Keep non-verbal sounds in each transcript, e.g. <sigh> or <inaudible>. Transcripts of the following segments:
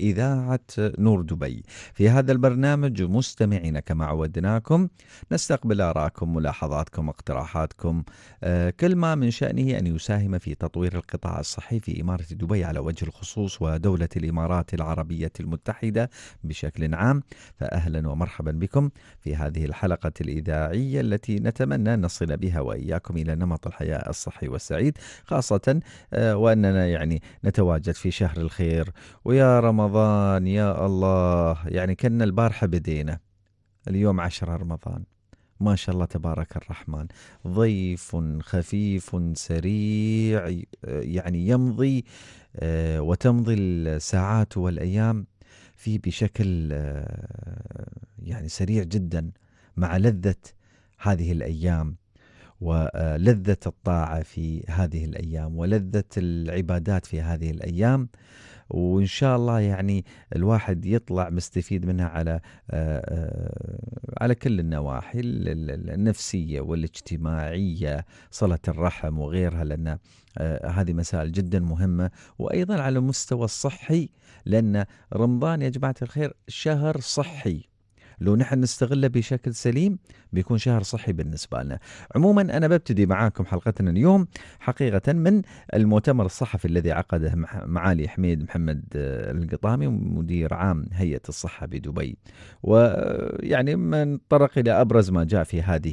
إذاعة نور دبي في هذا البرنامج مستمعين كما عودناكم نستقبل آراءكم ملاحظاتكم اقتراحاتكم آه، كل ما من شأنه أن يساهم في تطوير القطاع الصحي في إمارة دبي على وجه الخصوص ودولة الإمارات العربية المتحدة بشكل عام فأهلا ومرحبا بكم في هذه الحلقة الإذاعية التي نتمنى نصل بها وإياكم إلى نمط الحياة الصحي والسعيد خاصة آه، وأننا يعني نتواجد في شهر الخير ويا رمضان رمضان يا الله يعني كنا البارحة بدينا اليوم عشر رمضان ما شاء الله تبارك الرحمن ضيف خفيف سريع يعني يمضي آه، وتمضي الساعات والأيام فيه بشكل آه، يعني سريع جدا مع لذة هذه الأيام ولذة آه، الطاعة في هذه الأيام ولذة العبادات في هذه الأيام وان شاء الله يعني الواحد يطلع مستفيد منها على آه، آه، على كل النواحي النفسيه والاجتماعيه صله الرحم وغيرها لان آه، هذه مسائل جدا مهمه وايضا على المستوى الصحي لان رمضان يا جماعه الخير شهر صحي لو نحن نستغله بشكل سليم بيكون شهر صحي بالنسبة لنا عموما أنا ببتدي معاكم حلقتنا اليوم حقيقة من المؤتمر الصحفي الذي عقده معالي حميد محمد آه، القطامي مدير عام هيئة الصحة بدبي ويعني آه، من نتطرق إلى أبرز ما جاء في هذه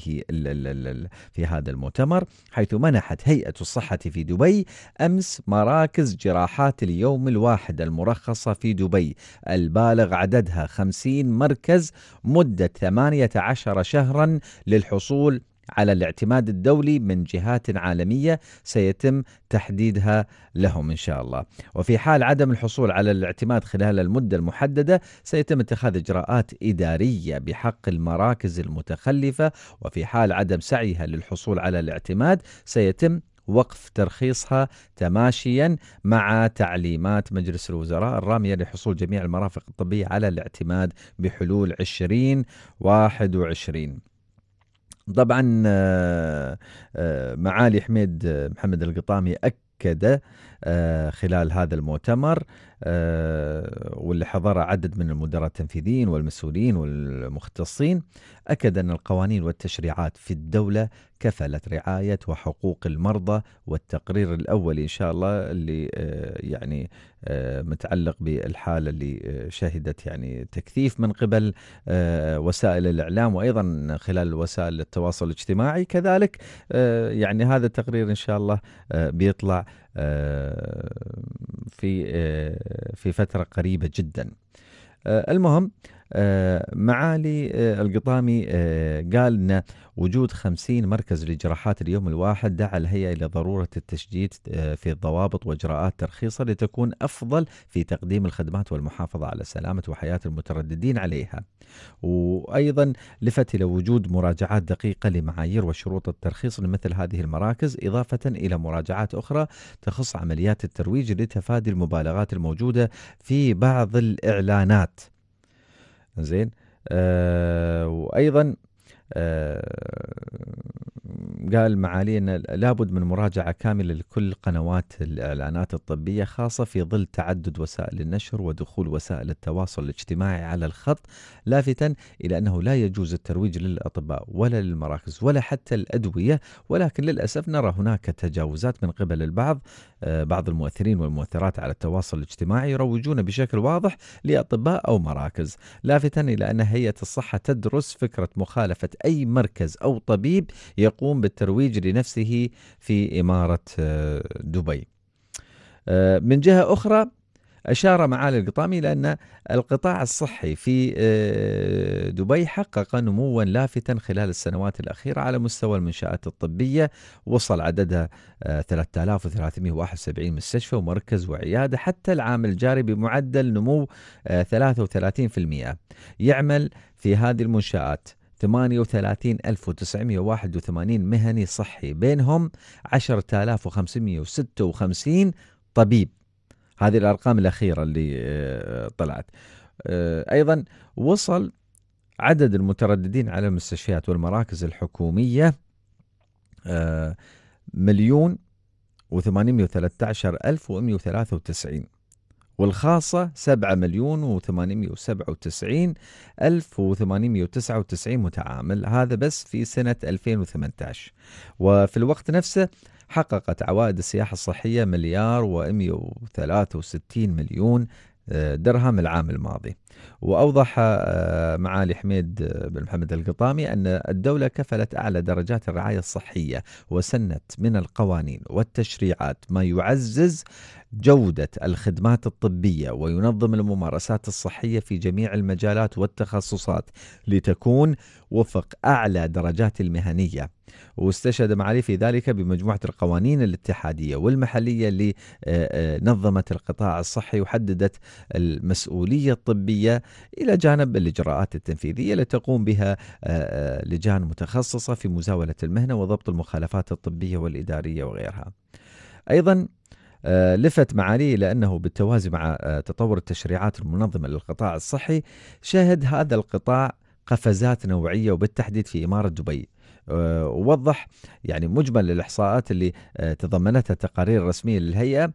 في هذا المؤتمر حيث منحت هيئة الصحة في دبي أمس مراكز جراحات اليوم الواحد المرخصة في دبي البالغ عددها 50 مركز مدة 18 شهرا للحصول على الاعتماد الدولي من جهات عالمية سيتم تحديدها لهم إن شاء الله وفي حال عدم الحصول على الاعتماد خلال المدة المحددة سيتم اتخاذ إجراءات إدارية بحق المراكز المتخلفة وفي حال عدم سعيها للحصول على الاعتماد سيتم وقف ترخيصها تماشيا مع تعليمات مجلس الوزراء الرامية لحصول جميع المرافق الطبية على الاعتماد بحلول 2021 طبعا آه، آه، معالي حميد آه، محمد القطامي أكد آه، خلال هذا المؤتمر آه، واللي حضره عدد من المدراء التنفيذيين والمسؤولين والمختصين أكد أن القوانين والتشريعات في الدولة كفلت رعاية وحقوق المرضى والتقرير الأول إن شاء الله اللي آه، يعني متعلق بالحالة اللي شهدت يعني تكثيف من قبل وسائل الإعلام وأيضا خلال وسائل التواصل الاجتماعي كذلك يعني هذا التقرير إن شاء الله بيطلع آه، في آه، في فتره قريبه جدا. آه، المهم آه، معالي آه، القطامي آه، قال أن وجود 50 مركز لجراحات اليوم الواحد دعا الهيئة إلى ضرورة التشديد في الضوابط وإجراءات ترخيصها لتكون أفضل في تقديم الخدمات والمحافظة على سلامة وحياة المترددين عليها وأيضا لفت إلى وجود مراجعات دقيقة لمعايير وشروط الترخيص لمثل هذه المراكز إضافة إلى مراجعات أخرى تخص عمليات الترويج لتفادي المبالغات الموجودة في بعض الإعلانات زين آه وايضا آه، قال معالي أن لابد من مراجعة كاملة لكل قنوات الإعلانات الطبية خاصة في ظل تعدد وسائل النشر ودخول وسائل التواصل الاجتماعي على الخط لافتا إلى أنه لا يجوز الترويج للأطباء ولا للمراكز ولا حتى الأدوية ولكن للأسف نرى هناك تجاوزات من قبل البعض آه، بعض المؤثرين والمؤثرات على التواصل الاجتماعي يروجون بشكل واضح لأطباء أو مراكز لافتا إلى أن هيئة الصحة تدرس فكرة مخالفة أي مركز أو طبيب يقوم بالترويج لنفسه في إمارة آه، دبي آه، من جهة أخرى أشار معالي القطامي إلى أن القطاع الصحي في آه، دبي حقق نموا لافتا خلال السنوات الأخيرة على مستوى المنشآت الطبية وصل عددها 3371 مستشفى ومركز وعيادة حتى العام الجاري بمعدل نمو 33% يعمل في هذه المنشآت 38981 مهني صحي بينهم 10556 طبيب هذه الأرقام الأخيرة اللي آه، طلعت آه، أيضا وصل عدد المترددين على المستشفيات والمراكز الحكومية آه، مليون و 813193 والخاصة 7 مليون و897 الف متعامل هذا بس في سنة 2018 وفي الوقت نفسه حققت عوائد السياحة الصحية مليار و163 مليون آه، درهم العام الماضي وأوضح آه، معالي حميد آه، بن محمد القطامي أن الدولة كفلت أعلى درجات الرعاية الصحية وسنت من القوانين والتشريعات ما يعزز جودة الخدمات الطبية وينظم الممارسات الصحية في جميع المجالات والتخصصات لتكون وفق أعلى درجات المهنية واستشهد معالي في ذلك بمجموعة القوانين الاتحادية والمحلية اللي آه، نظمت القطاع الصحي وحددت المسؤولية الطبية التنفيذية إلى جانب الإجراءات التنفيذية التي تقوم بها آه، آه، لجان متخصصة في مزاولة المهنة وضبط المخالفات الطبية والإدارية وغيرها أيضا آه، لفت معاليه لأنه بالتوازي مع تطور التشريعات المنظمة للقطاع الصحي شهد هذا القطاع قفزات نوعية وبالتحديد في إمارة دبي ووضح يعني مجمل الاحصاءات اللي تضمنتها تقارير رسميه للهيئه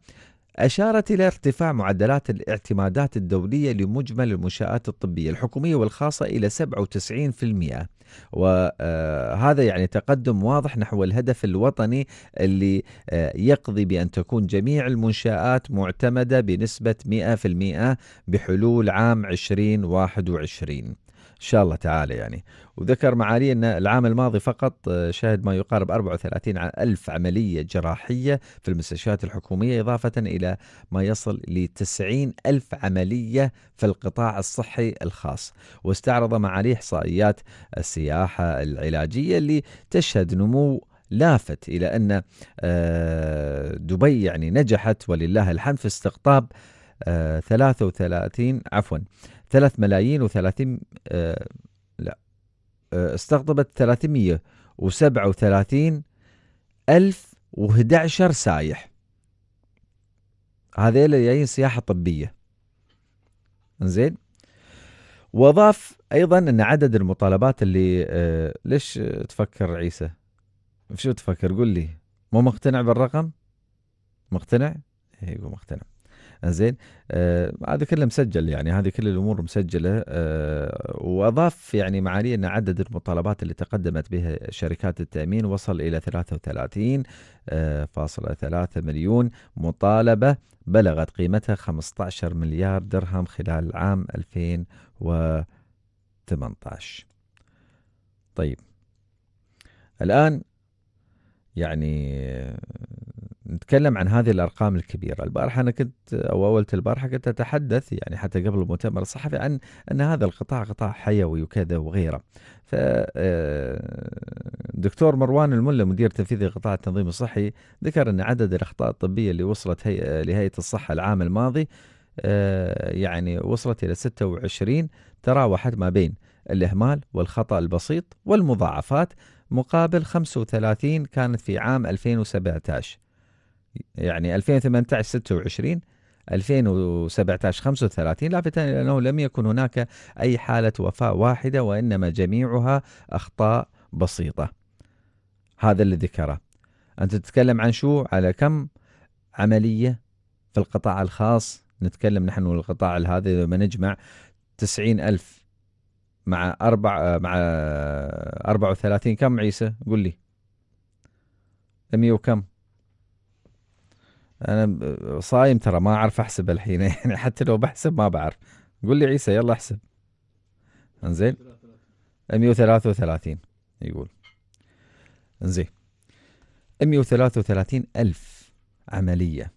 أشارت إلى ارتفاع معدلات الاعتمادات الدولية لمجمل المنشآت الطبية الحكومية والخاصة إلى 97% وهذا آه، يعني تقدم واضح نحو الهدف الوطني اللي آه، يقضي بأن تكون جميع المنشآت معتمدة بنسبة 100% بحلول عام 2021 ان شاء الله تعالى يعني وذكر معالي أن العام الماضي فقط آه، شهد ما يقارب 34 ألف عملية جراحية في المستشفيات الحكومية إضافة إلى ما يصل ل 90 ألف عملية في القطاع الصحي الخاص واستعرض معالي إحصائيات السياحة العلاجية اللي تشهد نمو لافت إلى أن آه، دبي يعني نجحت ولله الحمد في استقطاب 33 آه، عفوا 3 ملايين و30 استقطبت آه، لا آه، وسبعة استقطبت ألف و11 سايح اللي جايين سياحة طبية زين واضاف ايضا ان عدد المطالبات اللي آه، ليش تفكر عيسى؟ شو تفكر؟ قول لي مو مقتنع بالرقم؟ مقتنع؟ إيه، يقول مقتنع زين آه هذا كله مسجل يعني هذه كل الامور مسجله آه واضاف يعني معالي ان عدد المطالبات اللي تقدمت بها شركات التامين وصل الى 33.3 آه مليون مطالبه بلغت قيمتها 15 مليار درهم خلال عام 2018 طيب الان يعني نتكلم عن هذه الارقام الكبيره، البارحه انا كنت او اول البارحه كنت اتحدث يعني حتى قبل المؤتمر الصحفي عن ان هذا القطاع قطاع حيوي وكذا وغيره. ف آه، دكتور مروان الملا مدير تنفيذي قطاع التنظيم الصحي ذكر ان عدد الاخطاء الطبيه اللي وصلت هي... لهيئه الصحه العام الماضي آه، يعني وصلت الى 26 تراوحت ما بين الإهمال والخطأ البسيط والمضاعفات مقابل 35 كانت في عام 2017 يعني 2018 26 2017 35 لافتا الى انه لم يكن هناك اي حاله وفاه واحده وانما جميعها اخطاء بسيطه. هذا اللي ذكره. انت تتكلم عن شو؟ على كم عمليه في القطاع الخاص نتكلم نحن والقطاع هذا لما نجمع 90 ألف مع أربع مع 34 كم عيسى قل لي 100 وكم انا صايم ترى ما اعرف احسب الحين <laughs> يعني حتى لو بحسب ما بعرف قول لي عيسى يلا احسب انزين 133 يقول انزين 133 ألف عملية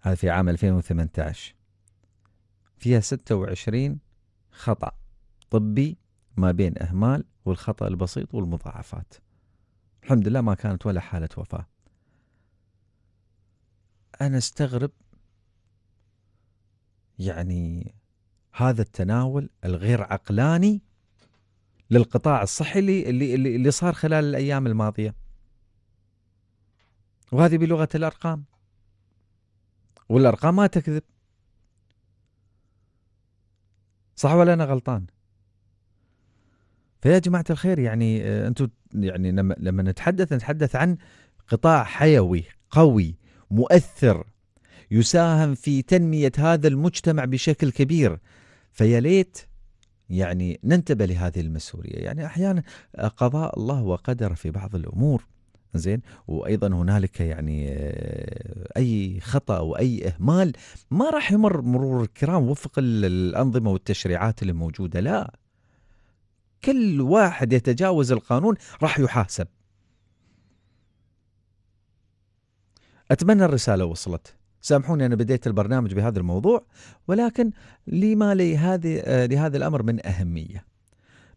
هذا في عام 2018 فيها 26 خطأ طبي ما بين إهمال والخطأ البسيط والمضاعفات الحمد لله ما كانت ولا حالة وفاة انا استغرب يعني هذا التناول الغير عقلاني للقطاع الصحي اللي اللي اللي صار خلال الايام الماضيه. وهذه بلغه الارقام. والارقام ما تكذب. صح ولا انا غلطان؟ فيا جماعه الخير يعني آه، انتم يعني لما لما نتحدث نتحدث عن قطاع حيوي قوي مؤثر يساهم في تنميه هذا المجتمع بشكل كبير فيا ليت يعني ننتبه لهذه المسؤوليه يعني احيانا قضاء الله وقدر في بعض الامور زين وايضا هنالك يعني آه، اي خطا او اي اهمال ما راح يمر مرور الكرام وفق الانظمه والتشريعات الموجوده لا كل واحد يتجاوز القانون راح يحاسب أتمنى الرسالة وصلت سامحوني أنا بديت البرنامج بهذا الموضوع ولكن لما لهذه آه، لهذا الأمر من أهمية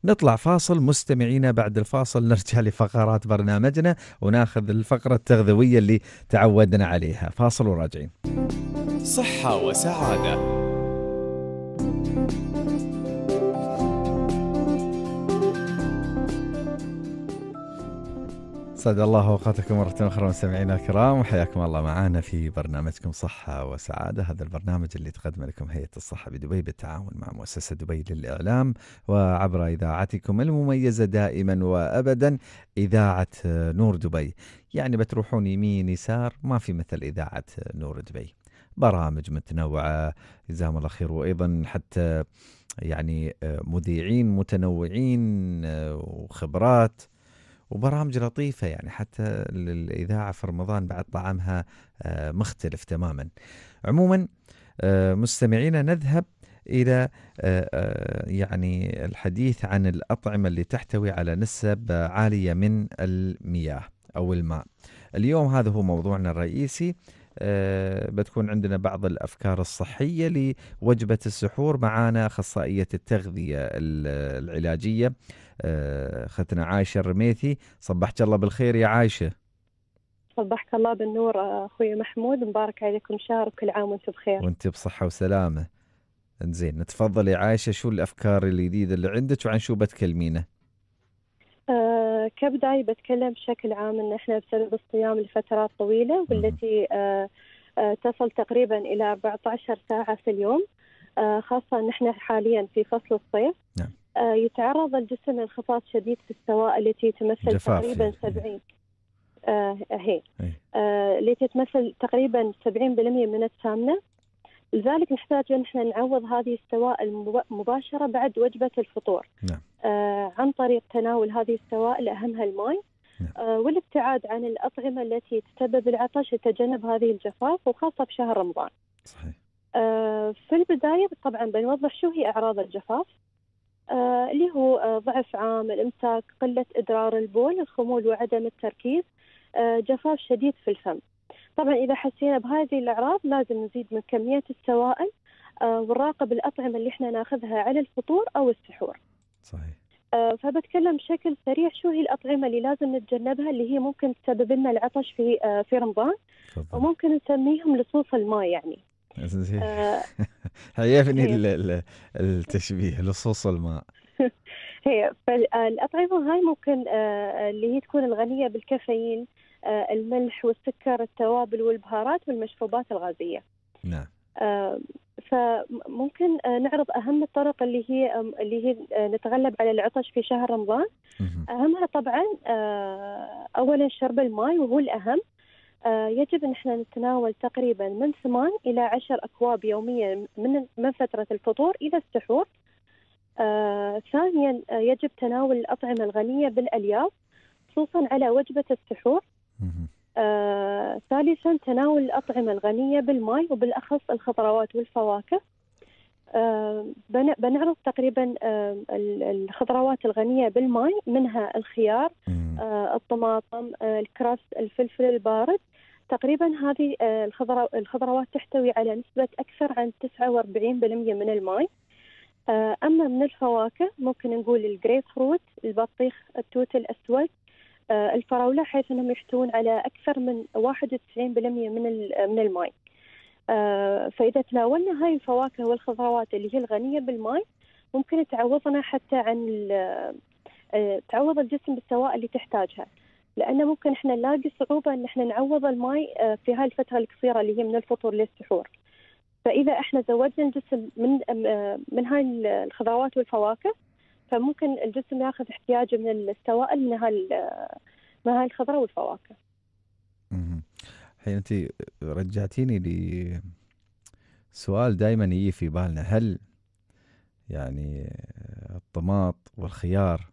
نطلع فاصل مستمعينا بعد الفاصل نرجع لفقرات برنامجنا وناخذ الفقرة التغذوية اللي تعودنا عليها فاصل وراجعين صحة وسعادة اسعد الله اوقاتكم مره اخرى مستمعينا الكرام وحياكم الله معنا في برنامجكم صحه وسعاده هذا البرنامج اللي تقدم لكم هيئه الصحه بدبي بالتعاون مع مؤسسه دبي للاعلام وعبر اذاعتكم المميزه دائما وابدا اذاعه نور دبي يعني بتروحون يمين يسار ما في مثل اذاعه نور دبي برامج متنوعه جزاهم الله خير وايضا حتى يعني مذيعين متنوعين وخبرات وبرامج لطيفة يعني حتى الإذاعة في رمضان بعد طعمها آه، مختلف تماما عموما آه، مستمعينا نذهب الى آه، يعني الحديث عن الاطعمه اللي تحتوي على نسب عاليه من المياه او الماء. اليوم هذا هو موضوعنا الرئيسي بتكون عندنا بعض الافكار الصحيه لوجبه السحور معانا اخصائيه التغذيه العلاجيه اختنا آه، عايشه الرميثي صبحت الله بالخير يا عايشه صبحك الله بالنور اخوي محمود مبارك عليكم شهر وكل عام وانتم بخير وانت بصحه وسلامه نتفضل تفضلي عايشه شو الافكار الجديده اللي عندك وعن شو بتكلمينا أه كبداية بتكلم بشكل عام ان احنا بسبب الصيام لفترات طويله والتي أه أه تصل تقريبا الى 14 ساعه في اليوم آه، خاصه ان احنا حاليا في فصل الصيف نعم. آه، يتعرض الجسم لانخفاض شديد في السوائل التي تمثل يعني. تقريبا 70 آه هي إيه. آه التي تمثل تقريبا 70% من السامنه لذلك نحتاج ان احنا نعوض هذه السوائل مباشره بعد وجبه الفطور نعم. آه عن طريق تناول هذه السوائل اهمها الماء نعم. آه والابتعاد عن الاطعمه التي تسبب العطش لتجنب هذه الجفاف وخاصه في شهر رمضان. صحيح. آه في البدايه طبعا بنوضح شو هي اعراض الجفاف آه، اللي هو آه، ضعف عام الامساك قله ادرار البول الخمول وعدم التركيز آه، جفاف شديد في الفم طبعا اذا حسينا بهذه الاعراض لازم نزيد من كميه السوائل ونراقب الاطعمه اللي احنا ناخذها على الفطور او السحور صحيح فبتكلم بشكل سريع شو هي الأطعمة اللي لازم نتجنبها اللي هي ممكن تسبب لنا العطش في في رمضان وممكن نسميهم لصوص الماء يعني عيفني آه، <laughs> التشبيه لصوص الماء <laughs> هي فالأطعمة هاي ممكن آه، اللي هي تكون الغنية بالكافيين آه، الملح والسكر التوابل والبهارات والمشروبات الغازية نعم فممكن نعرض اهم الطرق اللي هي اللي هي نتغلب على العطش في شهر رمضان اهمها طبعا اولا شرب الماء وهو الاهم آه، يجب ان احنا نتناول تقريبا من ثمان الى عشر اكواب يوميا من من فتره الفطور الى السحور. آه، ثانيا آه، يجب تناول الاطعمه الغنيه بالالياف خصوصا على وجبه السحور. ثالثا تناول الاطعمه الغنيه بالماء وبالاخص الخضروات والفواكه. آه، بنعرض تقريبا آه، الخضروات الغنيه بالماء منها الخيار آه، الطماطم الكرس الفلفل البارد تقريبا هذه الخضروات تحتوي على نسبه اكثر عن 49% من الماء اما من الفواكه ممكن نقول الجريب فروت البطيخ التوت الاسود الفراوله حيث انهم يحتوون على اكثر من 91% من من الماء. آه، فإذا تناولنا هاي الفواكه والخضروات اللي هي الغنية بالماء ممكن تعوضنا حتى عن آه، تعوض الجسم بالسوائل اللي تحتاجها لأنه ممكن احنا نلاقي صعوبة ان احنا نعوض الماء آه، في هاي الفترة القصيرة اللي هي من الفطور للسحور فإذا احنا زودنا الجسم من من هاي الخضروات والفواكه فممكن الجسم ياخذ احتياجه من السوائل من هاي من هاي الخضره والفواكه. الحين انت رجعتيني لسؤال دائما يجي في بالنا هل يعني الطماط والخيار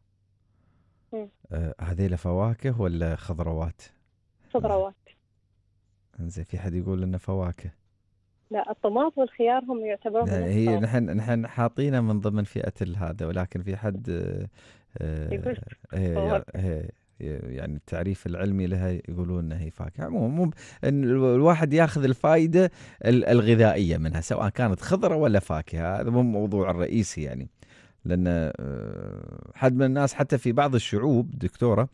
آه، هذه فواكه ولا خضروات؟ خضروات انزين في حد يقول انه فواكه لا الطماط والخيار هم يعتبرون لا هي نحن نحن حاطينه من ضمن فئه هذا ولكن في حد آه آه يعني التعريف العلمي لها يقولون انها هي فاكهه عموما مو ان الواحد ياخذ الفائده الغذائيه منها سواء كانت خضره ولا فاكهه هذا مو الموضوع الرئيسي يعني لان آه، حد من الناس حتى في بعض الشعوب دكتوره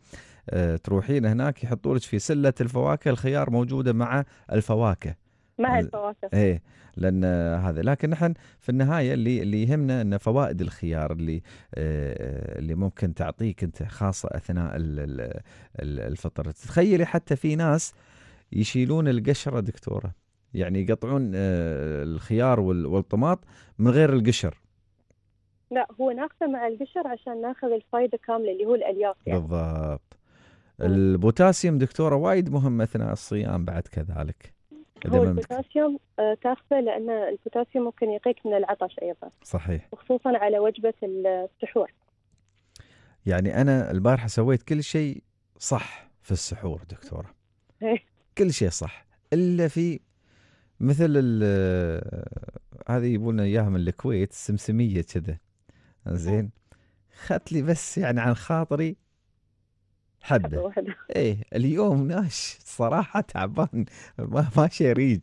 آه، تروحين هناك يحطوا لك في سله الفواكه الخيار موجوده مع الفواكه مع الفواكه ايه لان هذا لكن نحن في النهايه اللي اللي يهمنا ان فوائد الخيار اللي آه، اللي ممكن تعطيك انت خاصه اثناء الفطر تخيلي حتى في ناس يشيلون القشره دكتوره يعني يقطعون آه، الخيار والطماط من غير القشر لا هو ناخذه مع القشر عشان ناخذ الفائده كامله اللي هو الالياف يعني. بالضبط البوتاسيوم دكتوره وايد مهم اثناء الصيام بعد كذلك هو البوتاسيوم تاخذه لان البوتاسيوم ممكن يقيك من العطش ايضا صحيح وخصوصا على وجبه السحور يعني انا البارحه سويت كل شيء صح في السحور دكتوره إيه. كل شيء صح الا في مثل آه، هذه يبون اياها من الكويت السمسميه كذا إيه. زين خذت لي بس يعني عن خاطري حبه <laughs> ايه اليوم ناش صراحه تعبان ما ماشي ريج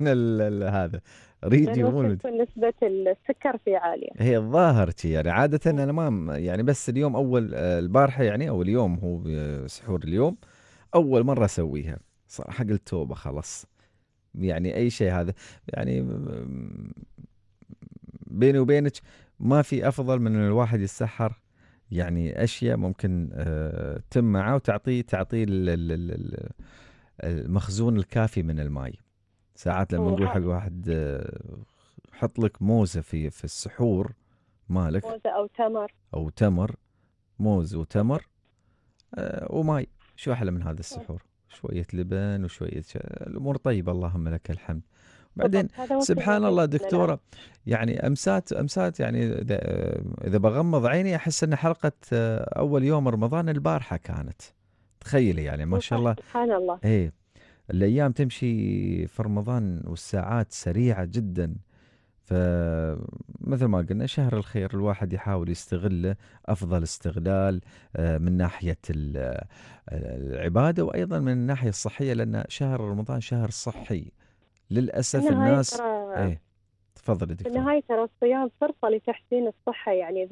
من <laughs> هذا ريج يعني مو نسبة السكر فيه عالية هي الظاهر يعني عادة أنا ما يعني بس اليوم أول آه، البارحة يعني أو اليوم هو سحور اليوم أول مرة أسويها صراحة قلت توبة خلاص يعني أي شيء هذا يعني بيني وبينك ما في أفضل من الواحد يتسحر يعني اشياء ممكن تتم آه، معه وتعطيه تعطيه المخزون الكافي من الماي ساعات لما نقول حق واحد آه، حط لك موزه في في السحور مالك موزه او تمر او تمر موز وتمر آه، وماي شو احلى من هذا السحور شويه لبن وشويه الامور طيبه اللهم لك الحمد بعدين سبحان الله دكتورة يعني أمسات أمسات يعني إذا بغمض عيني أحس أن حلقة آه، أول يوم رمضان البارحة كانت تخيلي يعني ما شاء الله سبحان الله اي الأيام تمشي في رمضان والساعات سريعة جدا فمثل ما قلنا شهر الخير الواحد يحاول يستغله افضل استغلال آه، من ناحيه آه، العباده وايضا من الناحيه الصحيه لان شهر رمضان شهر صحي للاسف الناس ايه تفضلي دكتور في النهايه ترى الصيام فرصه لتحسين الصحه يعني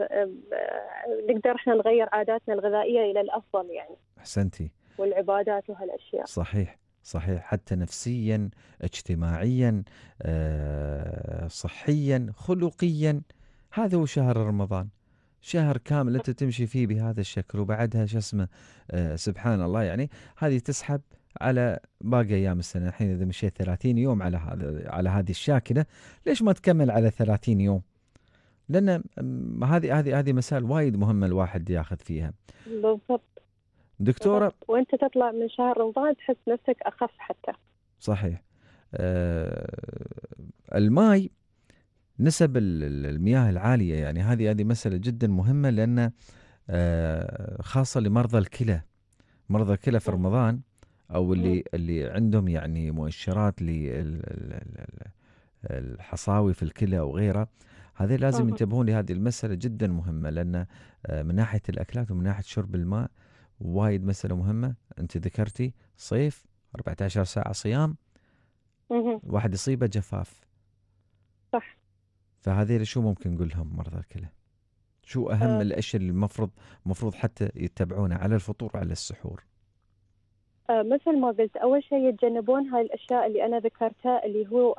نقدر احنا نغير عاداتنا الغذائيه الى الافضل يعني احسنتي والعبادات وهالاشياء صحيح صحيح حتى نفسيا اجتماعيا آه، صحيا خلقيا هذا هو شهر رمضان شهر كامل انت تمشي فيه بهذا الشكل وبعدها شو اسمه آه، سبحان الله يعني هذه تسحب على باقي ايام السنه الحين اذا مشيت 30 يوم على هذا على هذه الشاكله ليش ما تكمل على 30 يوم لان هذه هذه هذه مسائل وايد مهمه الواحد ياخذ فيها بالضبط دكتوره بالضبط. وانت تطلع من شهر رمضان تحس نفسك اخف حتى صحيح آه الماي نسب المياه العاليه يعني هذه هذه مساله جدا مهمه لان آه خاصه لمرضى الكلى مرضى الكلى في نعم. رمضان او اللي اللي عندهم يعني مؤشرات للحصاوي في الكلى وغيره هذه لازم ينتبهون لهذه المساله جدا مهمه لان آه، من ناحيه الاكلات ومن ناحيه شرب الماء وايد مساله مهمه انت ذكرتي صيف 14 ساعه صيام واحد يصيبه جفاف صح فهذه شو ممكن نقول لهم مرضى الكلى؟ شو اهم آه. الاشياء اللي المفروض المفروض حتى يتبعونها على الفطور وعلى السحور؟ آه، مثل ما قلت اول شيء يتجنبون هاي الاشياء اللي انا ذكرتها اللي هو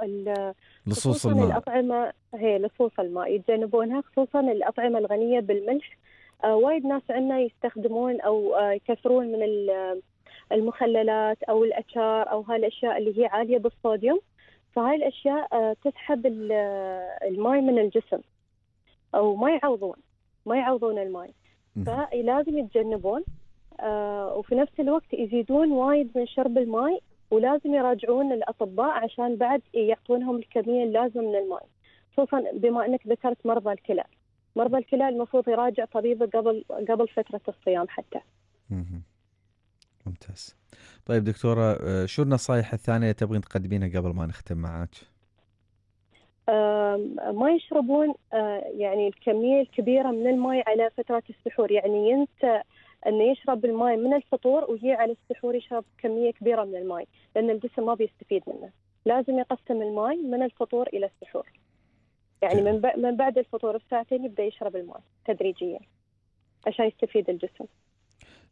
لصوص الماء الاطعمه هي لصوص الماء يتجنبونها خصوصا الاطعمه الغنيه بالملح آه وايد ناس عندنا يستخدمون او آه يكثرون من المخللات او الاتشار او هاي الاشياء اللي هي عاليه بالصوديوم فهاي الاشياء آه تسحب الماي من الجسم او ما يعوضون ما يعوضون الماي فلازم يتجنبون آه، وفي نفس الوقت يزيدون وايد من شرب الماء ولازم يراجعون الاطباء عشان بعد يعطونهم الكميه اللازمه من الماء خصوصا بما انك ذكرت مرضى الكلى مرضى الكلى المفروض يراجع طبيبه قبل قبل فتره الصيام حتى ممتاز طيب دكتوره آه، شو النصائح الثانيه اللي تبغين تقدمينها قبل ما نختم معك ما يشربون آه، يعني الكميه الكبيره من الماء على فتره السحور يعني انت انه يشرب الماء من الفطور ويجي على السحور يشرب كميه كبيره من الماء لان الجسم ما بيستفيد منه لازم يقسم الماء من الفطور الى السحور يعني من من بعد الفطور بساعتين يبدا يشرب الماء تدريجيا عشان يستفيد الجسم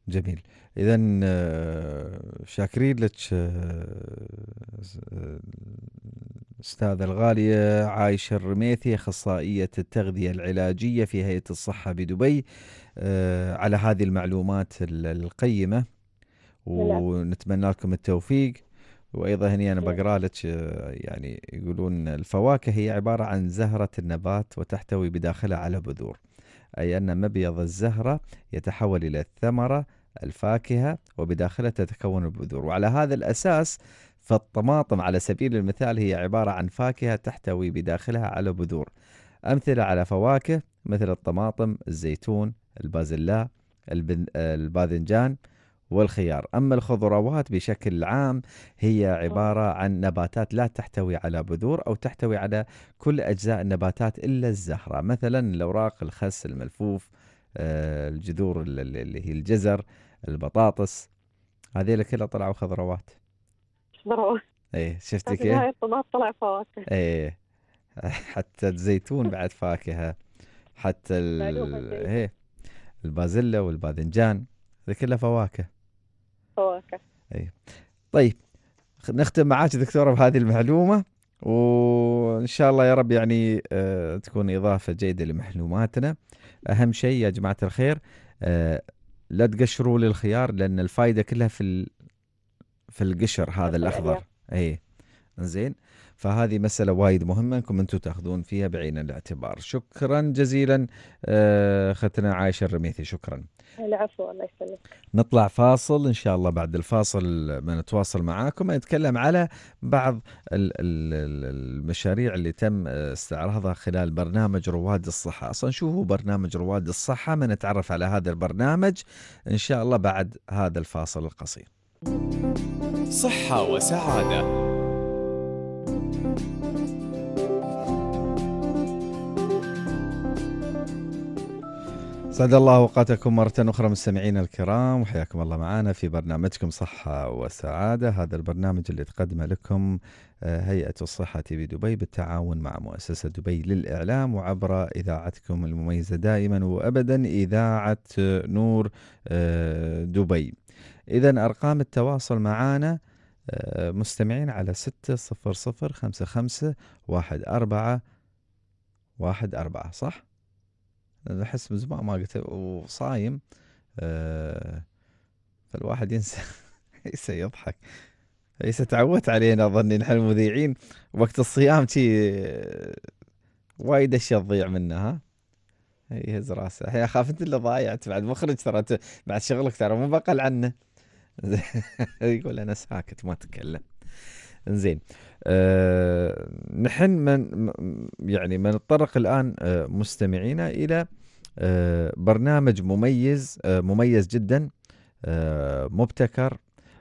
جميل اذا آه، شاكرين لك آه، آه، الاستاذه الغاليه عايشه الرميثي اخصائيه التغذيه العلاجيه في هيئه الصحه بدبي على هذه المعلومات القيمه ونتمنى لكم التوفيق وايضا هني انا بقرا لك يعني يقولون الفواكه هي عباره عن زهره النبات وتحتوي بداخلها على بذور أي أن مبيض الزهرة يتحول إلى الثمرة الفاكهة وبداخلها تتكون البذور وعلى هذا الأساس فالطماطم على سبيل المثال هي عبارة عن فاكهة تحتوي بداخلها على بذور أمثلة على فواكه مثل الطماطم الزيتون البازلاء الباذنجان والخيار أما الخضروات بشكل عام هي عبارة عن نباتات لا تحتوي على بذور أو تحتوي على كل أجزاء النباتات إلا الزهرة مثلا الأوراق الخس الملفوف آه، الجذور اللي هي الجزر البطاطس هذه كلها طلعوا خضروات خضروات ايه شفتي إيه؟ كيف؟ الطماط طلع فواكه ايه حتى الزيتون بعد فاكهه حتى ال... أيوه، ايه البازلة والباذنجان هذه كلها فواكه فواكه طيب نختم معاك دكتوره بهذه المعلومه وان شاء الله يا رب يعني آه، تكون اضافه جيده لمعلوماتنا اهم شيء يا جماعه الخير آه، لا تقشروا للخيار لان الفائده كلها في في القشر هذا الاخضر اي زين فهذه مسألة وايد مهمة أنكم أنتم تأخذون فيها بعين الاعتبار شكرا جزيلا آه، أختنا عائشة الرميثي شكرا العفو الله يسلمك نطلع فاصل ان شاء الله بعد الفاصل بنتواصل معاكم نتكلم على بعض المشاريع اللي تم استعراضها خلال برنامج رواد الصحه اصلا شو هو برنامج رواد الصحه ما نتعرف على هذا البرنامج ان شاء الله بعد هذا الفاصل القصير صحه وسعاده سعد الله اوقاتكم مرة اخرى مستمعينا الكرام وحياكم الله معنا في برنامجكم صحة وسعادة، هذا البرنامج اللي تقدمه لكم آه، هيئة الصحة في دبي بالتعاون مع مؤسسة دبي للإعلام وعبر إذاعتكم المميزة دائما وأبدا إذاعة نور آه، دبي إذا أرقام التواصل معنا آه، مستمعين على ستة صفر صفر خمسة خمسة واحد أربعة واحد أربعة صح؟ احس من زمان ما قلت وصايم آه، فالواحد ينسى <laughs> ينسى يضحك ليس تعودت علينا اظني نحن المذيعين وقت الصيام شي وايد اشياء تضيع منها يهز راسه اخاف انت اللي ضايعت بعد مخرج ترى بعد شغلك ترى مو بقل عنه <laughs> يقول انا ساكت ما اتكلم زين أه نحن من يعني ما نتطرق الآن آه، مستمعينا إلى آه، برنامج مميز آه، مميز جدا مبتكر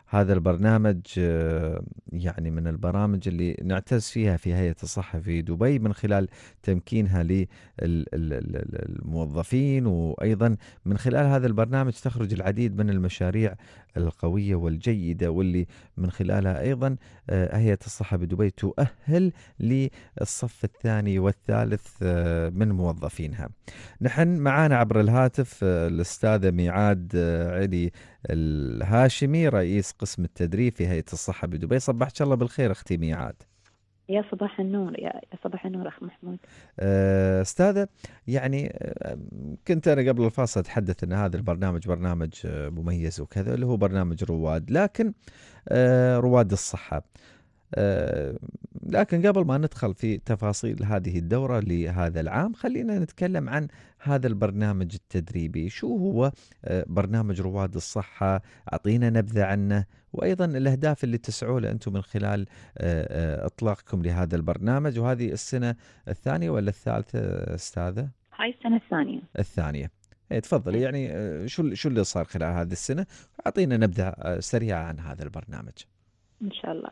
هذا البرنامج يعني من البرامج اللي نعتز فيها في هيئة الصحة في دبي من خلال تمكينها للموظفين وأيضا من خلال هذا البرنامج تخرج العديد من المشاريع القوية والجيدة واللي من خلالها أيضا آه، هيئة الصحة بدبي تؤهل للصف الثاني والثالث آه، من موظفينها نحن معانا عبر الهاتف آه، الأستاذة ميعاد علي الهاشمي رئيس قسم التدريب في هيئة الصحة بدبي صبحت الله بالخير أختي ميعاد يا صباح النور يا صباح النور اخ محمود آه، استاذه يعني آه، كنت انا قبل الفاصل اتحدث ان هذا البرنامج برنامج آه، مميز وكذا اللي هو برنامج رواد لكن رواد الصحه آه، لكن قبل ما ندخل في تفاصيل هذه الدورة لهذا العام خلينا نتكلم عن هذا البرنامج التدريبي شو هو آه، برنامج رواد الصحة أعطينا نبذة عنه وأيضا الأهداف اللي تسعوا له أنتم من خلال آه، إطلاقكم لهذا البرنامج وهذه السنة الثانية ولا الثالثة أستاذة؟ هاي السنة الثانية الثانية إيه، تفضل إيه. يعني شو شو اللي صار خلال هذه السنة؟ أعطينا نبذة سريعة عن هذا البرنامج إن شاء الله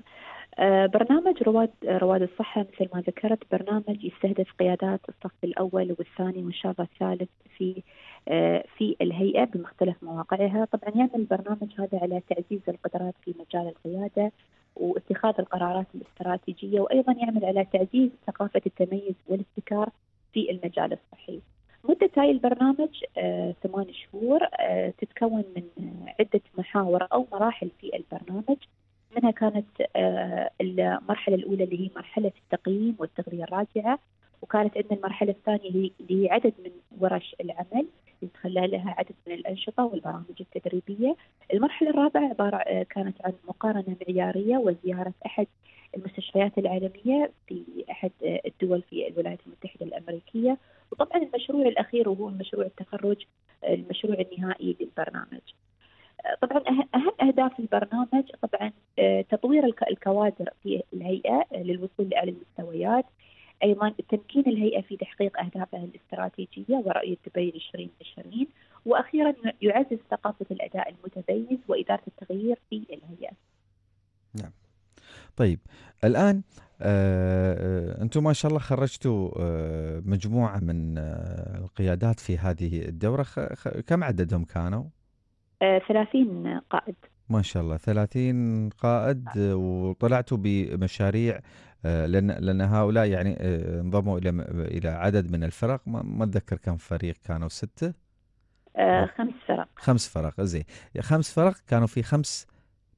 آه، برنامج رواد رواد الصحة مثل ما ذكرت برنامج يستهدف قيادات الصف الأول والثاني وإن شاء الله الثالث في آه، في الهيئة بمختلف مواقعها طبعا يعمل يعني البرنامج هذا على تعزيز القدرات في مجال القيادة واتخاذ القرارات الاستراتيجية وأيضا يعمل على تعزيز ثقافة التميز والابتكار في المجال الصحي مدة هاي البرنامج آه، ثمان شهور تتكون من عدة محاور أو مراحل في البرنامج منها كانت آه، المرحلة الأولى اللي هي مرحلة التقييم والتغذية الراجعة وكانت عندنا المرحلة الثانية اللي هي عدد من ورش العمل اللي تخلى لها عدد من الأنشطة والبرامج التدريبية المرحلة الرابعة عبارة آه، كانت عن مقارنة معيارية وزيارة أحد المستشفيات العالمية في أحد آه، الدول في الولايات المتحدة الأمريكية وطبعا المشروع الأخير وهو مشروع التخرج المشروع النهائي للبرنامج طبعا أه- اهم اهداف البرنامج طبعا أه، تطوير الكوادر في الهيئه أه، للوصول لاعلى المستويات ايضا تمكين الهيئه في تحقيق اهدافها الاستراتيجيه ورؤيه دبي 2020 واخيرا يعزز ثقافه الاداء المتميز واداره التغيير في الهيئه. نعم. طيب الان آه انتم ما شاء الله خرجتوا آه مجموعه من آه القيادات في هذه الدوره كم عددهم كانوا؟ 30 آه، قائد ما شاء الله 30 قائد آه. آه، وطلعتوا بمشاريع لان لان هؤلاء يعني انضموا الى الى عدد من الفرق ما اتذكر كم فريق كانوا سته خمس فرق خمس فرق زين خمس فرق كانوا في خمس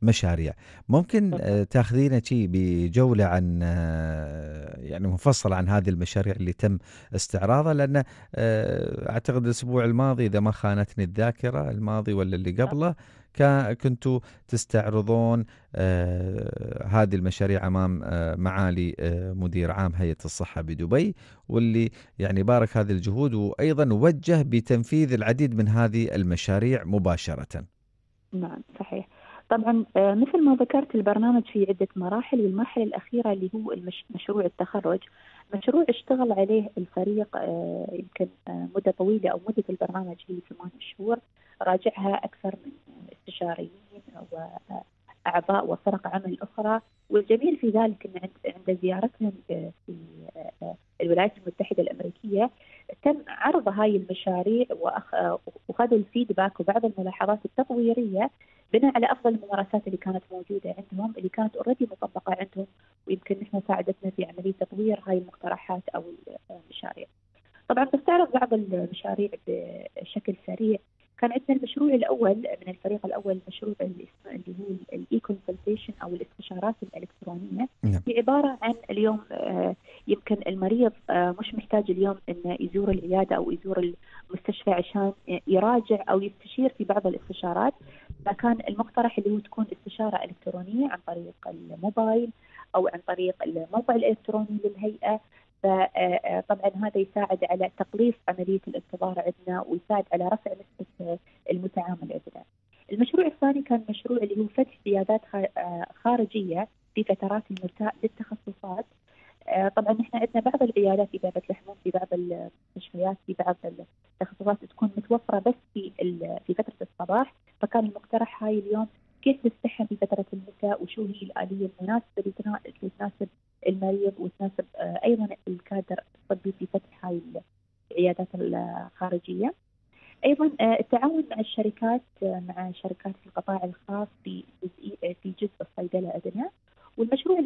مشاريع ممكن آه، تاخذينا شيء بجولة عن آه، يعني مفصلة عن هذه المشاريع اللي تم استعراضها لأن آه، أعتقد الأسبوع الماضي إذا ما خانتني الذاكرة الماضي ولا اللي نعم. قبله كنتوا تستعرضون هذه المشاريع امام معالي مدير عام هيئه الصحه بدبي واللي يعني بارك هذه الجهود وايضا وجه بتنفيذ العديد من هذه المشاريع مباشره. نعم صحيح. طبعا آه، مثل ما ذكرت البرنامج في عدة مراحل والمرحلة الأخيرة اللي هو مشروع التخرج مشروع اشتغل عليه الفريق آه، يمكن آه، مدة طويلة أو مدة البرنامج هي ثمان شهور راجعها أكثر من استشاريين وأعضاء وفرق عمل أخرى والجميل في ذلك أن عند زيارتهم في الولايات المتحدة الأمريكية تم عرض هاي المشاريع واخذوا الفيدباك وبعض الملاحظات التطويريه بناء على افضل الممارسات اللي كانت موجوده عندهم اللي كانت اوريدي مطبقه عندهم ويمكن نحن ساعدتنا في عمليه تطوير هاي المقترحات او المشاريع. طبعا بستعرض بعض المشاريع بشكل سريع كان عندنا المشروع الاول من الفريق الاول مشروع اللي هو الاي كونسلتيشن او الاستشارات الالكترونيه نعم. هي عباره عن اليوم آه، يمكن المريض آه، مش محتاج اليوم انه يزور العياده او يزور المستشفى عشان يراجع او يستشير في بعض الاستشارات فكان المقترح اللي هو تكون استشاره الكترونيه عن طريق الموبايل او عن طريق الموقع الالكتروني للهيئه فطبعا آه، آه، هذا يساعد على تقليص عمليه الانتظار عندنا ويساعد على رفع نسبه المتعامل عندنا. المشروع الثاني كان مشروع اللي هو فتح عيادات آه، خارجيه في فترات المساء للتخصصات طبعا نحن عندنا بعض العيادات اذا باب في بعض المستشفيات في بعض التخصصات تكون متوفره بس في في فتره الصباح كان المقترح هاي اليوم كيف في فترة النساء وشو هي الآلية المناسبة اللي تناسب المريض وتناسب آه، أيضا الكادر الطبي في فتح هاي العيادات الخارجية ايضا آه، التعاون مع الشركات آه، مع شركات في القطاع الخاص في جزء في جزء الصيدله ادنى والمشروع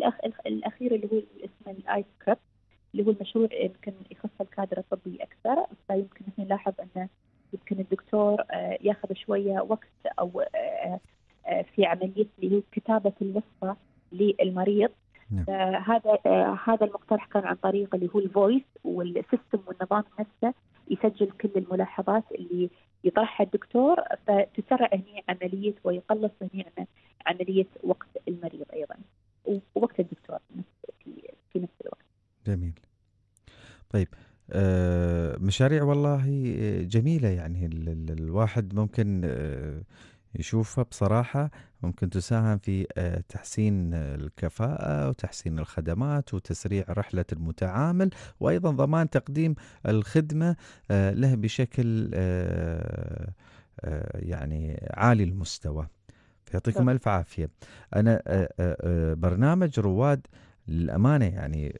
الاخير اللي هو اسمه الايس كريب اللي هو المشروع يمكن يخص الكادر الطبي اكثر فيمكن نلاحظ أنه ممكن الدكتور آه، ياخذ شويه وقت او آه، آه، في عمليه اللي هي كتابه الوصفه للمريض نعم. هذا هذا المقترح كان عن طريق اللي هو الفويس والسيستم والنظام نفسه يسجل كل الملاحظات اللي يطرحها الدكتور فتسرع هنا عمليه ويقلص هنا عمليه وقت المريض ايضا ووقت الدكتور في نفس الوقت. جميل. طيب آه، مشاريع والله جميلة يعني الواحد ممكن آه، يشوفها بصراحة ممكن تساهم في آه، تحسين الكفاءة وتحسين الخدمات وتسريع رحلة المتعامل وأيضا ضمان تقديم الخدمة له بشكل يعني عالي المستوى يعطيكم ألف عافية أنا برنامج رواد للأمانة يعني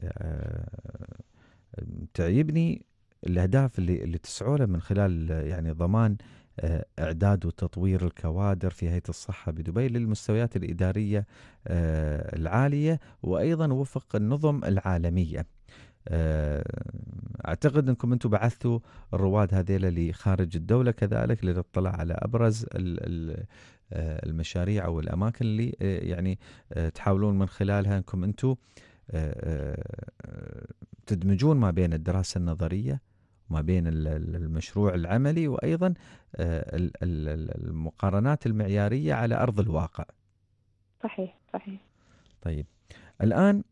تعجبني الاهداف اللي اللي تسعوا له من خلال يعني ضمان آه، اعداد وتطوير الكوادر في هيئه الصحه بدبي للمستويات الاداريه آه، العاليه وايضا وفق النظم العالميه. آه، اعتقد انكم انتم بعثتوا الرواد هذيلا لخارج الدوله كذلك للاطلاع على ابرز المشاريع او الاماكن اللي يعني تحاولون من خلالها انكم انتم آه، آه، تدمجون ما بين الدراسة النظرية ما بين المشروع العملي وأيضا آه، المقارنات المعيارية على أرض الواقع صحيح صحيح طيب الآن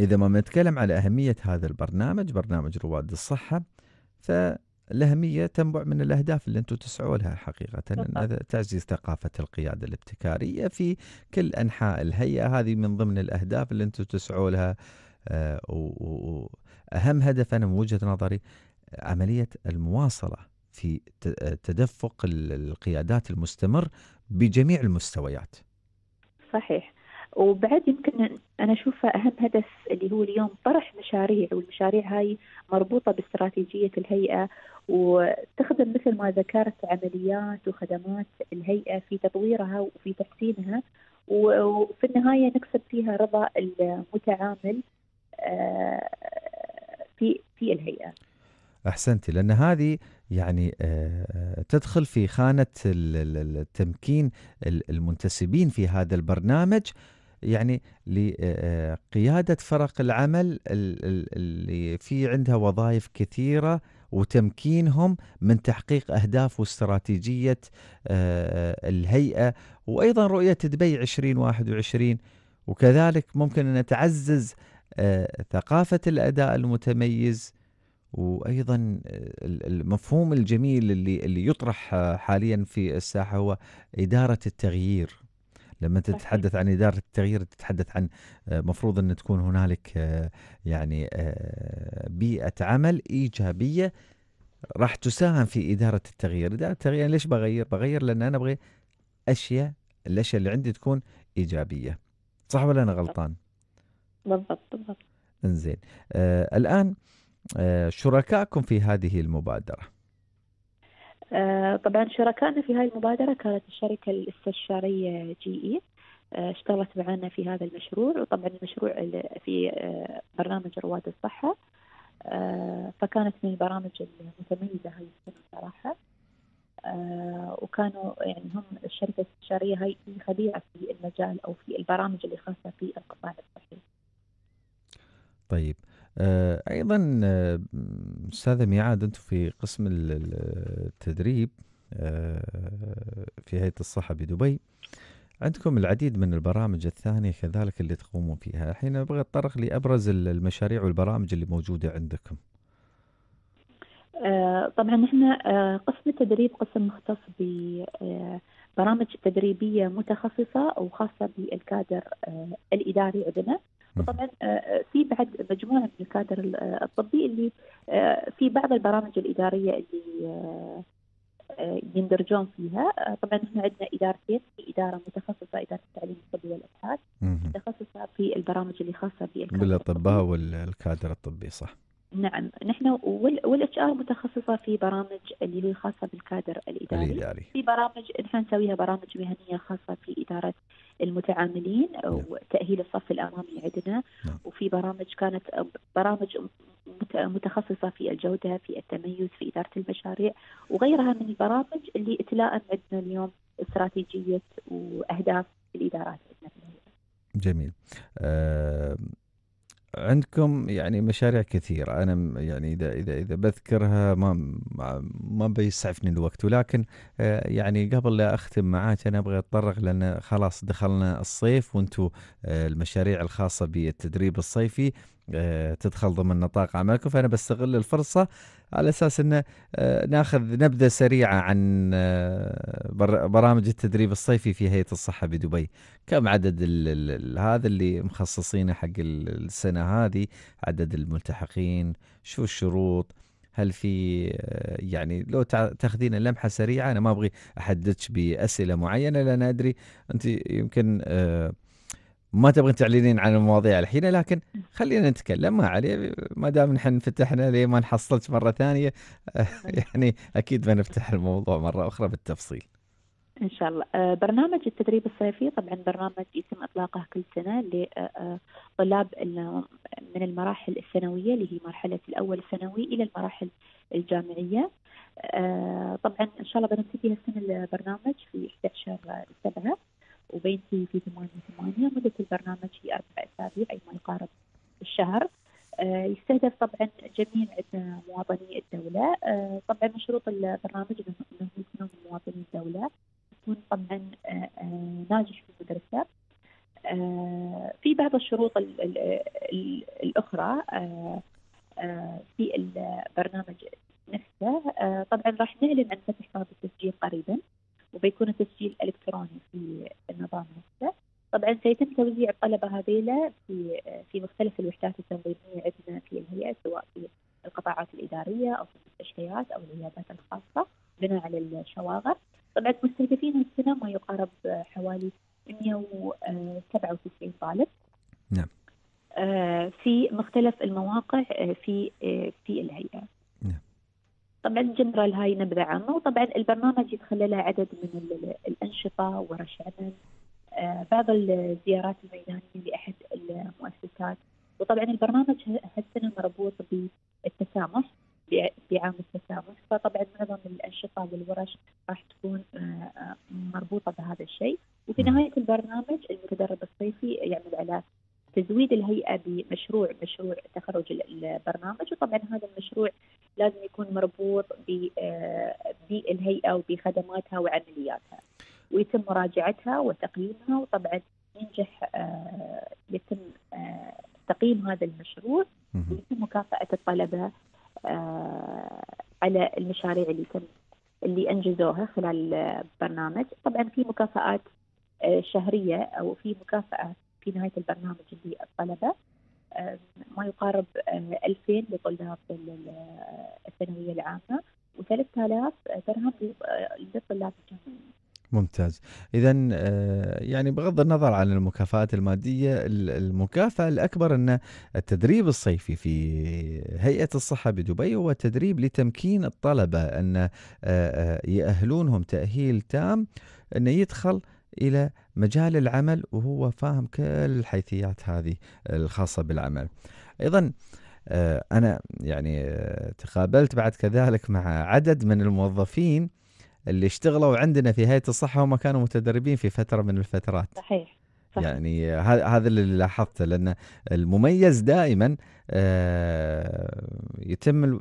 إذا ما نتكلم على أهمية هذا البرنامج برنامج رواد الصحة ف الأهمية تنبع من الأهداف اللي أنتم تسعوا لها حقيقة تعزيز ثقافة القيادة الابتكارية في كل أنحاء الهيئة هذه من ضمن الأهداف اللي أنتم تسعوا لها آه، وأهم هدف أنا من وجهة نظري عملية المواصلة في تدفق القيادات المستمر بجميع المستويات صحيح وبعد يمكن انا اشوفها اهم هدف اللي هو اليوم طرح مشاريع والمشاريع هاي مربوطه باستراتيجيه الهيئه وتخدم مثل ما ذكرت عمليات وخدمات الهيئه في تطويرها وفي تحسينها وفي النهايه نكسب فيها رضا المتعامل آه، في في الهيئه. احسنتي لان هذه يعني آه، تدخل في خانه التمكين المنتسبين في هذا البرنامج يعني لقيادة آه، فرق العمل اللي في عندها وظائف كثيرة وتمكينهم من تحقيق أهداف واستراتيجية آه، الهيئة وأيضا رؤية دبي 2021 وكذلك ممكن أن تعزز آه، ثقافة الأداء المتميز وايضا المفهوم الجميل اللي اللي يطرح حاليا في الساحه هو اداره التغيير لما تتحدث عن إدارة التغيير تتحدث عن آه، مفروض أن تكون هنالك آه، يعني آه، بيئة عمل إيجابية راح تساهم في إدارة التغيير إدارة التغيير ليش بغير بغير لأن أنا أبغي أشياء الأشياء اللي عندي تكون إيجابية صح ولا أنا غلطان بالضبط بالضبط انزين آه الآن آه شركائكم في هذه المبادرة آه، طبعا شركائنا في هاي المبادرة كانت الشركة الاستشارية جي إي آه، اشتغلت معنا في هذا المشروع وطبعا المشروع في آه، برنامج رواد الصحة فكانت من البرامج المتميزة هاي السنة صراحة وكانوا يعني هم الشركة الاستشارية هاي خبيرة في المجال أو في البرامج اللي خاصة في القطاع الصحي طيب آه، ايضا آه، استاذه ميعاد انتم في قسم التدريب آه، في هيئه الصحه بدبي عندكم العديد من البرامج الثانيه كذلك اللي تقومون فيها الحين ابغى اتطرق لابرز المشاريع والبرامج اللي موجوده عندكم طبعا احنا قسم التدريب قسم مختص ببرامج تدريبية متخصصة وخاصة بالكادر الإداري عندنا وطبعا آه، آه، في بعد مجموعه من الكادر آه، الطبي اللي في بعض البرامج الاداريه اللي يندرجون فيها طبعا احنا عندنا ادارتين في اداره متخصصه اداره التعليم الطبي والابحاث متخصصه في البرامج اللي خاصه بالاطباء والكادر الطبي صح نعم نحن والاتش ار متخصصه في برامج اللي هي خاصه بالكادر الاداري, الإداري. في برامج نحن نسويها برامج مهنيه خاصه في اداره المتعاملين نعم. وتاهيل الصف الامامي عندنا نعم. وفي برامج كانت برامج متخصصه في الجوده في التميز في اداره المشاريع وغيرها من البرامج اللي تلائم عندنا اليوم استراتيجيه واهداف الادارات عندنا في الهيئه. جميل. أه عندكم يعني مشاريع كثيرة أنا يعني إذا إذا إذا بذكرها ما ما بيسعفني الوقت ولكن آه، يعني قبل لا أختم معاك أنا أبغى أتطرق لأن خلاص دخلنا الصيف وأنتم آه، المشاريع الخاصة بالتدريب الصيفي آه، تدخل ضمن نطاق عملكم فانا بستغل الفرصه على اساس ان آه، ناخذ نبذه سريعه عن آه، برامج التدريب الصيفي في هيئه الصحه بدبي كم عدد الـ الـ هذا اللي مخصصينه حق السنه هذه عدد الملتحقين شو الشروط هل في يعني لو تاخذين لمحه سريعه انا ما ابغي احددش باسئله معينه لان ادري انت يمكن أه ما تبغين تعلنين عن المواضيع الحين لكن خلينا نتكلم ما عليه ما دام نحن فتحنا ليه ما نحصلت مره ثانيه <laughs> يعني اكيد بنفتح الموضوع مره اخرى بالتفصيل. ان شاء الله آه، برنامج التدريب الصيفي طبعا برنامج يتم اطلاقه كل سنه لطلاب آه، آه، من المراحل الثانويه اللي هي مرحله الاول الثانوي الى المراحل الجامعيه طبعا ان شاء الله بنبتدي هالسنه البرنامج في 11 سبعه وبينتهي في ثمانية ثمانية مدة البرنامج هي أربع أسابيع أي ما يقارب الشهر آه، يستهدف طبعا جميع مواطني الدولة آه، طبعا شروط البرنامج أنه من مواطني الدولة يكون طبعا آه، ناجح في المدرسة في بعض الشروط الأخرى في البرنامج نفسه طبعا راح نعلن عن فتح باب التسجيل قريبا وبيكون التسجيل الكتروني في النظام نفسه طبعا سيتم توزيع الطلبه هذيلا في في مختلف الوحدات التنظيميه عندنا في الهيئه سواء في القطاعات الاداريه او في المستشفيات او العيادات الخاصه بناء على الشواغر طبعا مستهدفين السنه ما يقارب حوالي 197 طالب نعم آه، في مختلف المواقع آه، في آه، في الهيئه طبعا جنرال هاي نبذه عامه وطبعا البرنامج يتخلله عدد من الانشطه ورش عمل آه، بعض الزيارات الميدانيه لاحد المؤسسات وطبعا البرنامج هالسنه مربوط بالتسامح بعام التسامح فطبعا معظم الانشطه والورش راح تكون آه، آه، مربوطه بهذا الشيء وفي نعم. نهايه البرنامج المتدرب الصيفي يعمل على تزويد الهيئه بمشروع مشروع تخرج البرنامج وطبعا هذا المشروع لازم يكون مربوط آه، بالهيئه وبخدماتها وعملياتها ويتم مراجعتها وتقييمها وطبعا ينجح آه، يتم آه، تقييم هذا المشروع ويتم مكافاه الطلبه على المشاريع اللي تم اللي انجزوها خلال البرنامج طبعا في مكافآت شهريه او في مكافاه في نهايه البرنامج للطلبه ما يقارب 2000 آه، لطلاب الثانويه العامه و3000 درهم آه، للطلاب الجامعيين. ممتاز اذا آه، يعني بغض النظر عن المكافآت الماديه المكافاه الاكبر ان التدريب الصيفي في هيئه الصحه بدبي هو تدريب لتمكين الطلبه ان ياهلونهم تاهيل تام انه يدخل الى مجال العمل وهو فاهم كل الحيثيات هذه الخاصه بالعمل. ايضا آه، انا يعني آه، تقابلت بعد كذلك مع عدد من الموظفين اللي اشتغلوا عندنا في هيئه الصحه وما كانوا متدربين في فتره من الفترات صحيح صح. يعني آه، هذا اللي لاحظته لان المميز دائما يتم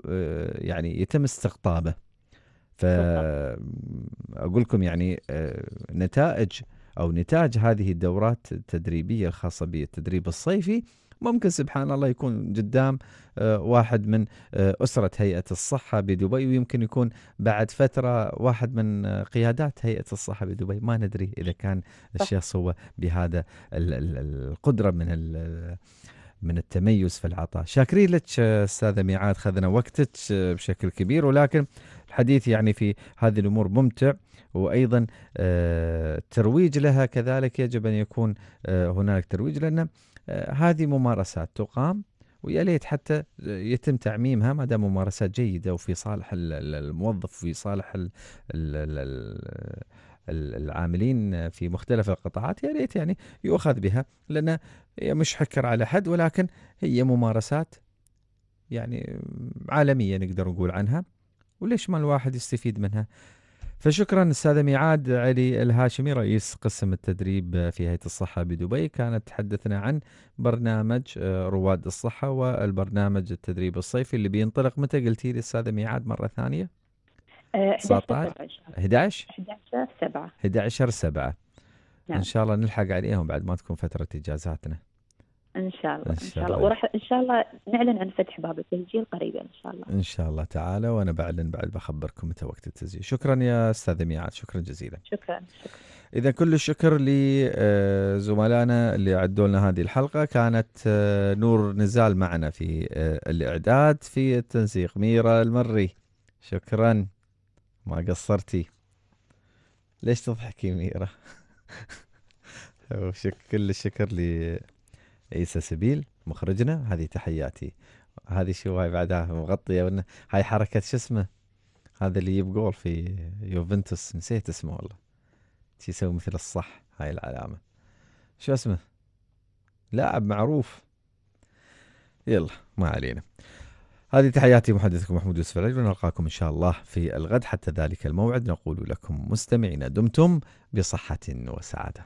يعني يتم استقطابه فاقول لكم يعني نتائج او نتاج هذه الدورات التدريبيه الخاصه بالتدريب الصيفي ممكن سبحان الله يكون قدام آه، واحد من آه، أسرة هيئة الصحة بدبي ويمكن يكون بعد فترة واحد من آه، قيادات هيئة الصحة بدبي ما ندري إذا كان الشخص هو بهذا القدرة من من التميز في العطاء شاكرين لك استاذه ميعاد خذنا وقتك بشكل كبير ولكن الحديث يعني في هذه الامور ممتع وايضا الترويج لها كذلك يجب ان يكون هناك ترويج لان آه، هذه ممارسات تقام ويا ليت حتى يتم تعميمها ما دام ممارسات جيده وفي صالح الموظف وفي صالح العاملين في مختلف القطاعات يا ريت يعني يؤخذ بها لان هي مش حكر على حد ولكن هي ممارسات يعني عالميه نقدر نقول عنها وليش ما الواحد يستفيد منها فشكرا استاذه ميعاد علي الهاشمي رئيس قسم التدريب في هيئه الصحه بدبي كانت تحدثنا عن برنامج آه، رواد الصحه والبرنامج التدريب الصيفي اللي بينطلق متى قلتي لي استاذه ميعاد مره ثانيه؟ 19 11 11 7 11 7 نعم. ان شاء الله نلحق عليهم بعد ما تكون فتره اجازاتنا ان شاء الله ان شاء, الله, وراح ان شاء الله نعلن عن فتح باب التسجيل قريبا ان شاء الله ان شاء الله تعالى وانا بعلن بعد بخبركم متى وقت التسجيل شكرا يا استاذه ميعاد شكرا جزيلا شكرا شكرا اذا كل الشكر لزملائنا آه، اللي عدوا لنا هذه الحلقه كانت آه، نور نزال معنا في آه، الاعداد في التنسيق ميرا المري شكرا ما قصرتي ليش تضحكي ميرا <laughs> كل الشكر ل عيسى سبيل مخرجنا هذه تحياتي هذه شو هاي بعدها مغطيه هاي حركه شو اسمه هذا اللي يجيب جول في يوفنتوس نسيت اسمه والله يسوي مثل الصح هاي العلامه شو اسمه لاعب معروف يلا ما علينا هذه تحياتي محدثكم محمود يوسف العجب ونلقاكم إن شاء الله في الغد حتى ذلك الموعد نقول لكم مستمعينا دمتم بصحة وسعادة